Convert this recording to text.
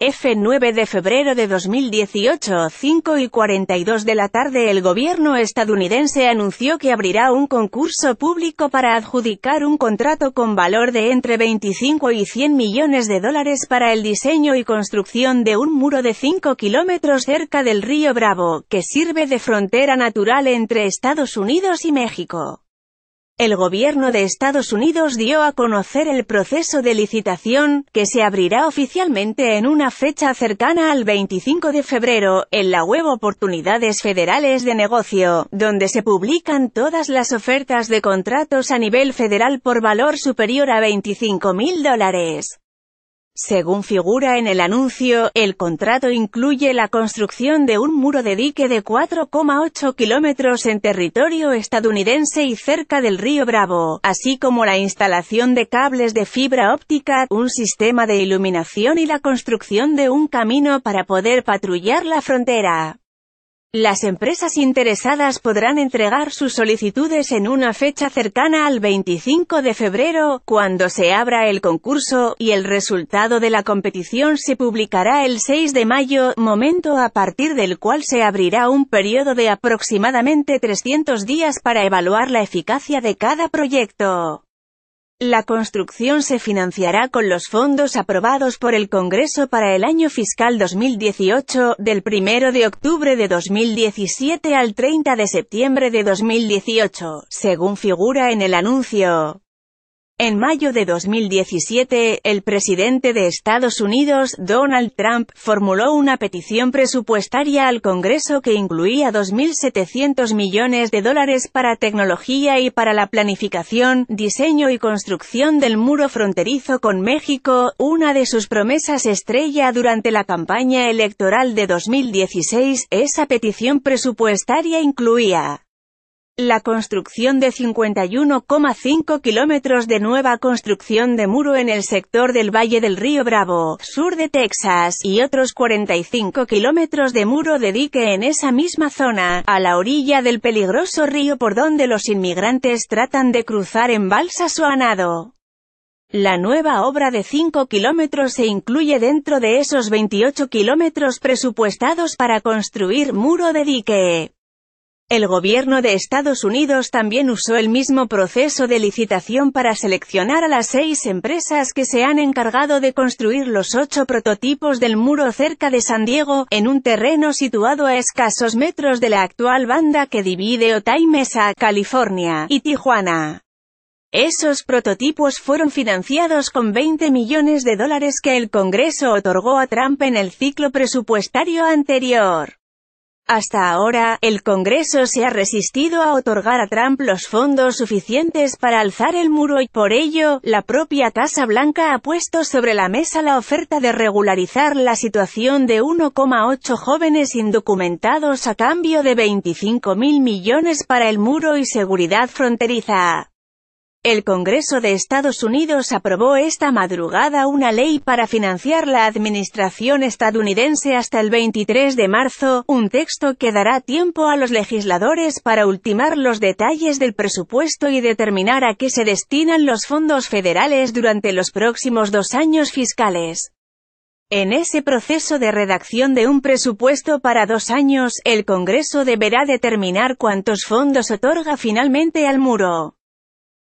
F. 9 de febrero de 2018, 5 y 42 de la tarde el gobierno estadounidense anunció que abrirá un concurso público para adjudicar un contrato con valor de entre 25 y 100 millones de dólares para el diseño y construcción de un muro de 5 kilómetros cerca del río Bravo, que sirve de frontera natural entre Estados Unidos y México. El gobierno de Estados Unidos dio a conocer el proceso de licitación, que se abrirá oficialmente en una fecha cercana al 25 de febrero, en la web Oportunidades Federales de Negocio, donde se publican todas las ofertas de contratos a nivel federal por valor superior a mil dólares. Según figura en el anuncio, el contrato incluye la construcción de un muro de dique de 4,8 kilómetros en territorio estadounidense y cerca del río Bravo, así como la instalación de cables de fibra óptica, un sistema de iluminación y la construcción de un camino para poder patrullar la frontera. Las empresas interesadas podrán entregar sus solicitudes en una fecha cercana al 25 de febrero, cuando se abra el concurso, y el resultado de la competición se publicará el 6 de mayo, momento a partir del cual se abrirá un periodo de aproximadamente 300 días para evaluar la eficacia de cada proyecto. La construcción se financiará con los fondos aprobados por el Congreso para el año fiscal 2018, del 1 de octubre de 2017 al 30 de septiembre de 2018, según figura en el anuncio. En mayo de 2017, el presidente de Estados Unidos, Donald Trump, formuló una petición presupuestaria al Congreso que incluía 2.700 millones de dólares para tecnología y para la planificación, diseño y construcción del muro fronterizo con México, una de sus promesas estrella durante la campaña electoral de 2016. Esa petición presupuestaria incluía la construcción de 51,5 kilómetros de nueva construcción de muro en el sector del Valle del Río Bravo, sur de Texas, y otros 45 kilómetros de muro de dique en esa misma zona, a la orilla del peligroso río por donde los inmigrantes tratan de cruzar en balsas o anado. La nueva obra de 5 kilómetros se incluye dentro de esos 28 kilómetros presupuestados para construir muro de dique. El gobierno de Estados Unidos también usó el mismo proceso de licitación para seleccionar a las seis empresas que se han encargado de construir los ocho prototipos del muro cerca de San Diego, en un terreno situado a escasos metros de la actual banda que divide Mesa, California, y Tijuana. Esos prototipos fueron financiados con 20 millones de dólares que el Congreso otorgó a Trump en el ciclo presupuestario anterior. Hasta ahora, el Congreso se ha resistido a otorgar a Trump los fondos suficientes para alzar el muro y, por ello, la propia Casa Blanca ha puesto sobre la mesa la oferta de regularizar la situación de 1,8 jóvenes indocumentados a cambio de 25 mil millones para el muro y seguridad fronteriza. El Congreso de Estados Unidos aprobó esta madrugada una ley para financiar la administración estadounidense hasta el 23 de marzo, un texto que dará tiempo a los legisladores para ultimar los detalles del presupuesto y determinar a qué se destinan los fondos federales durante los próximos dos años fiscales. En ese proceso de redacción de un presupuesto para dos años, el Congreso deberá determinar cuántos fondos otorga finalmente al muro.